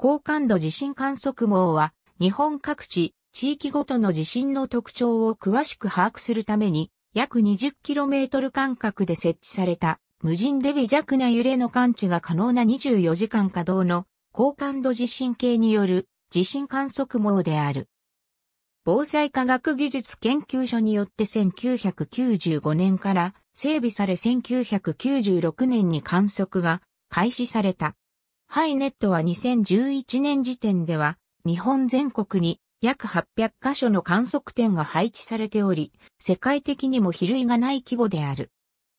高感度地震観測網は、日本各地、地域ごとの地震の特徴を詳しく把握するために、約 20km 間隔で設置された、無人で微弱な揺れの感知が可能な24時間稼働の高感度地震計による地震観測網である。防災科学技術研究所によって1995年から整備され1996年に観測が開始された。ハイネットは2011年時点では、日本全国に約800カ所の観測点が配置されており、世界的にも比類がない規模である。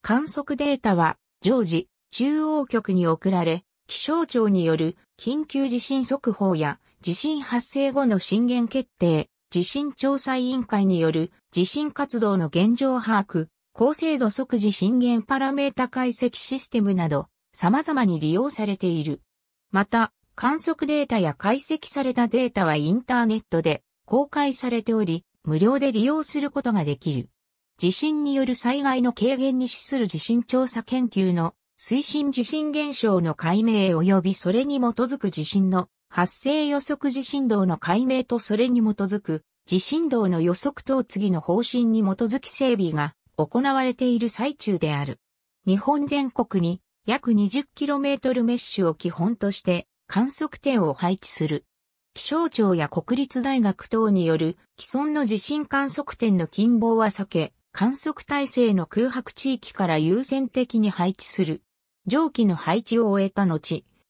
観測データは、常時、中央局に送られ、気象庁による緊急地震速報や地震発生後の震源決定、地震調査委員会による地震活動の現状把握、高精度即時震源パラメータ解析システムなど様々に利用されている。また、観測データや解析されたデータはインターネットで公開されており、無料で利用することができる。地震による災害の軽減に資する地震調査研究の推進地震現象の解明及びそれに基づく地震の発生予測地震動の解明とそれに基づく地震動の予測等次の方針に基づき整備が行われている最中である。日本全国に約 20km メッシュを基本として観測点を配置する。気象庁や国立大学等による既存の地震観測点の近傍は避け、観測体制の空白地域から優先的に配置する。上記の配置を終えた後、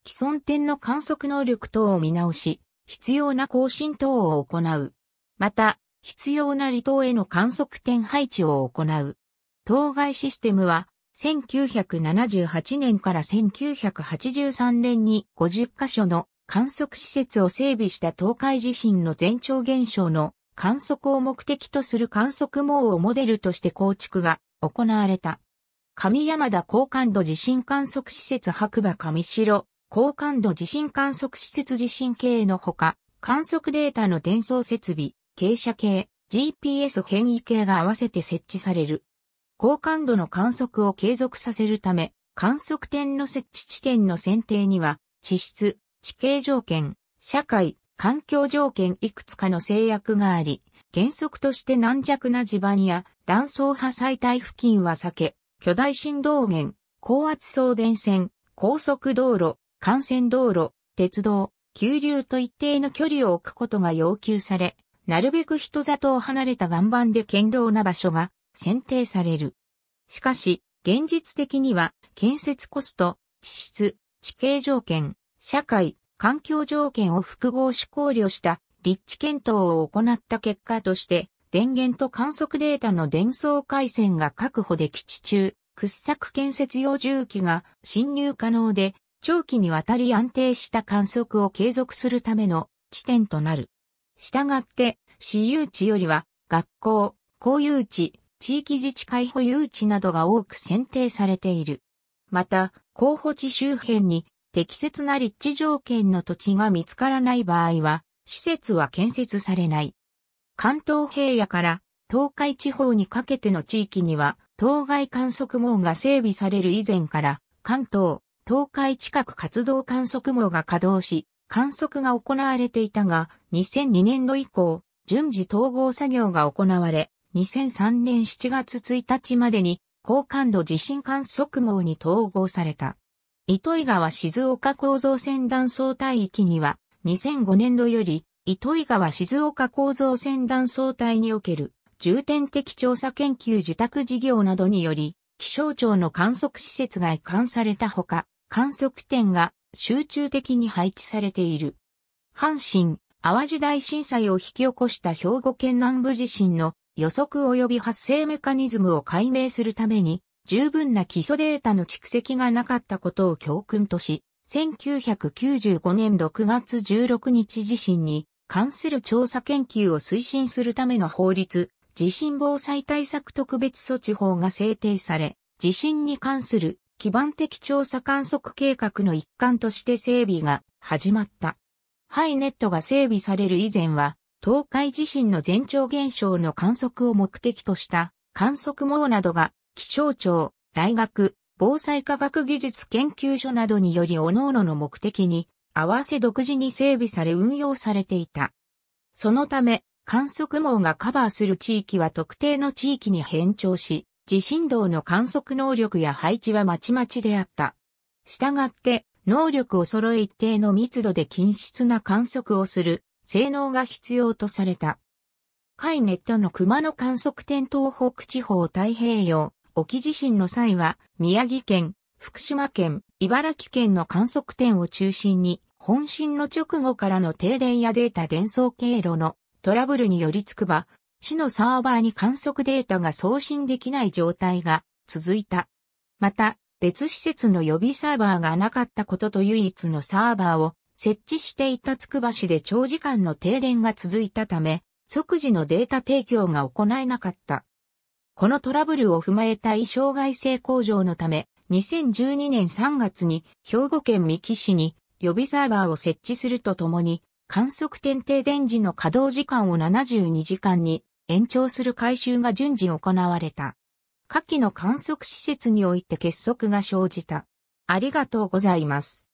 既存点の観測能力等を見直し、必要な更新等を行う。また、必要な離島への観測点配置を行う。当該システムは1978年から1983年に50カ所の観測施設を整備した東海地震の前兆現象の観測を目的とする観測網をモデルとして構築が行われた。上山田高感度地震観測施設白馬上城、高感度地震観測施設地震系のほか、観測データの伝送設備、傾斜系、GPS 変異系が合わせて設置される。高感度の観測を継続させるため、観測点の設置地点の選定には、地質、地形条件、社会、環境条件いくつかの制約があり、原則として軟弱な地盤や断層破砕帯付近は避け、巨大振動源、高圧送電線、高速道路、幹線道路、鉄道、急流と一定の距離を置くことが要求され、なるべく人里を離れた岩盤で堅牢な場所が選定される。しかし、現実的には、建設コスト、地質、地形条件、社会、環境条件を複合し考慮した立地検討を行った結果として、電源と観測データの伝送回線が確保でき地中、掘削建設用重機が侵入可能で、長期にわたり安定した観測を継続するための地点となる。したがって、私有地よりは、学校、公有地、地域自治会保有地などが多く選定されている。また、候補地周辺に適切な立地条件の土地が見つからない場合は、施設は建設されない。関東平野から東海地方にかけての地域には、当該観測網が整備される以前から、関東、東海近く活動観測網が稼働し、観測が行われていたが、2002年度以降、順次統合作業が行われ、2003年7月1日までに高感度地震観測網に統合された。糸魚川静岡構造線断層帯域には2005年度より糸魚川静岡構造線断層帯における重点的調査研究受託事業などにより気象庁の観測施設が移管されたほか観測点が集中的に配置されている。阪神、淡路大震災を引き起こした兵庫県南部地震の予測及び発生メカニズムを解明するために、十分な基礎データの蓄積がなかったことを教訓とし、1995年6月16日地震に関する調査研究を推進するための法律、地震防災対策特別措置法が制定され、地震に関する基盤的調査観測計画の一環として整備が始まった。ハイネットが整備される以前は、東海地震の前兆現象の観測を目的とした観測網などが気象庁、大学、防災科学技術研究所などにより各々の目的に合わせ独自に整備され運用されていた。そのため、観測網がカバーする地域は特定の地域に変調し、地震動の観測能力や配置はまちまちであった。したがって、能力を揃え一定の密度で均質な観測をする性能が必要とされた。海ネットの熊野観測点東北地方太平洋、沖地震の際は、宮城県、福島県、茨城県の観測点を中心に、本震の直後からの停電やデータ伝送経路のトラブルによりつくば、市のサーバーに観測データが送信できない状態が続いた。また、別施設の予備サーバーがなかったことと唯一のサーバーを設置していたつくば市で長時間の停電が続いたため、即時のデータ提供が行えなかった。このトラブルを踏まえた異障害性向上のため、2012年3月に兵庫県三木市に予備サーバーを設置するとともに、観測点停電時の稼働時間を72時間に延長する改修が順次行われた。下記の観測施設において結束が生じた。ありがとうございます。